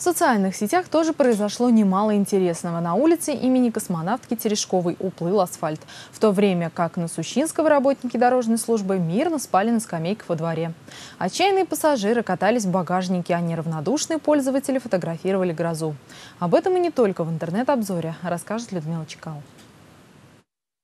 В социальных сетях тоже произошло немало интересного. На улице имени космонавтки Терешковой уплыл асфальт, в то время как на Сущинского работники дорожной службы мирно спали на скамейках во дворе. Отчаянные пассажиры катались в багажнике, а неравнодушные пользователи фотографировали грозу. Об этом и не только в интернет-обзоре, расскажет Людмила Чекал.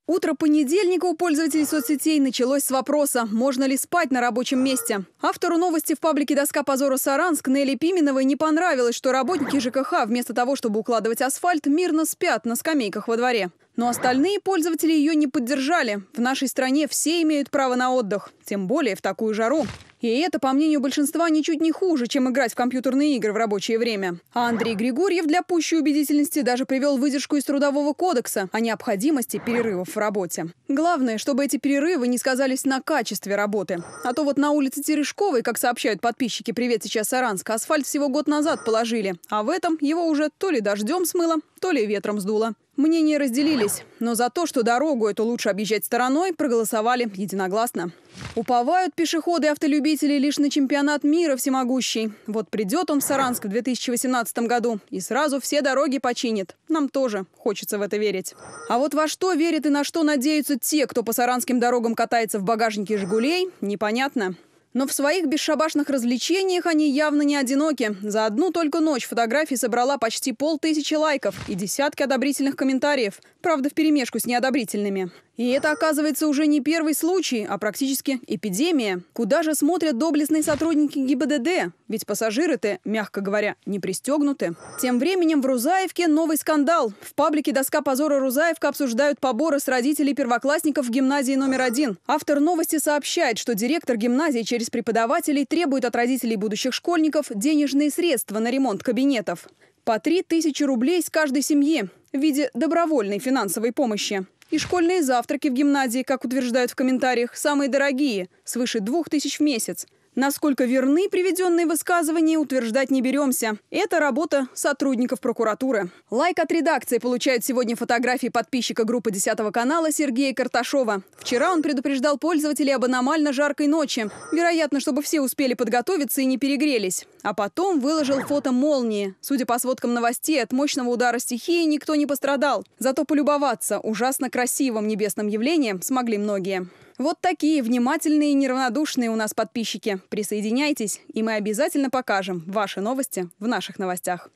Утро понедельника у пользователей соцсетей началось с вопроса, можно ли спать на рабочем месте. Автору новости в паблике «Доска позора Саранск» Нелли Пименовой не понравилось, что работники ЖКХ вместо того, чтобы укладывать асфальт, мирно спят на скамейках во дворе. Но остальные пользователи ее не поддержали. В нашей стране все имеют право на отдых, тем более в такую жару. И это, по мнению большинства, ничуть не хуже, чем играть в компьютерные игры в рабочее время. А Андрей Григорьев для пущей убедительности даже привел выдержку из Трудового кодекса о необходимости перерывов в работе. Главное, чтобы эти перерывы не сказались на качестве работы. А то вот на улице Терешковой, как сообщают подписчики «Привет, сейчас Саранск», асфальт всего год назад положили. А в этом его уже то ли дождем смыло, то ли ветром сдуло. Мнения разделились, но за то, что дорогу эту лучше объезжать стороной, проголосовали единогласно. Уповают пешеходы и автолюбители лишь на чемпионат мира всемогущий. Вот придет он в Саранск в 2018 году и сразу все дороги починит. Нам тоже хочется в это верить. А вот во что верят и на что надеются те, кто по саранским дорогам катается в багажнике «Жигулей», непонятно. Но в своих бесшабашных развлечениях они явно не одиноки. За одну только ночь фотографии собрала почти полтысячи лайков и десятки одобрительных комментариев. Правда, в перемешку с неодобрительными. И это, оказывается, уже не первый случай, а практически эпидемия. Куда же смотрят доблестные сотрудники ГИБДД? Ведь пассажиры-то, мягко говоря, не пристегнуты. Тем временем в Рузаевке новый скандал. В паблике «Доска позора Рузаевка» обсуждают поборы с родителей первоклассников в гимназии номер один. Автор новости сообщает, что директор гимназии через преподавателей требует от родителей будущих школьников денежные средства на ремонт кабинетов. По 3000 рублей с каждой семьи в виде добровольной финансовой помощи. И школьные завтраки в гимназии, как утверждают в комментариях, самые дорогие – свыше двух тысяч в месяц. Насколько верны приведенные высказывания, утверждать не беремся. Это работа сотрудников прокуратуры. Лайк от редакции получает сегодня фотографии подписчика группы 10 канала Сергея Карташова. Вчера он предупреждал пользователей об аномально жаркой ночи. Вероятно, чтобы все успели подготовиться и не перегрелись. А потом выложил фото молнии. Судя по сводкам новостей, от мощного удара стихии никто не пострадал. Зато полюбоваться ужасно красивым небесным явлением смогли многие. Вот такие внимательные и неравнодушные у нас подписчики. Присоединяйтесь, и мы обязательно покажем ваши новости в наших новостях.